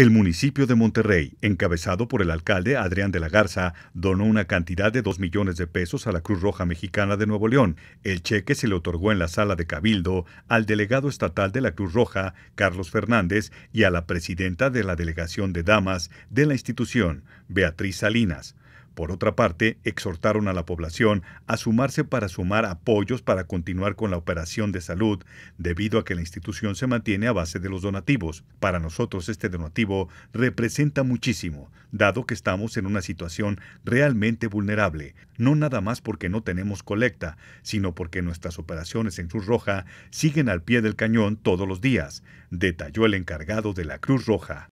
El municipio de Monterrey, encabezado por el alcalde Adrián de la Garza, donó una cantidad de 2 millones de pesos a la Cruz Roja Mexicana de Nuevo León. El cheque se le otorgó en la sala de Cabildo al delegado estatal de la Cruz Roja, Carlos Fernández, y a la presidenta de la delegación de damas de la institución, Beatriz Salinas. Por otra parte, exhortaron a la población a sumarse para sumar apoyos para continuar con la operación de salud, debido a que la institución se mantiene a base de los donativos. Para nosotros este donativo representa muchísimo, dado que estamos en una situación realmente vulnerable, no nada más porque no tenemos colecta, sino porque nuestras operaciones en Cruz Roja siguen al pie del cañón todos los días, detalló el encargado de la Cruz Roja.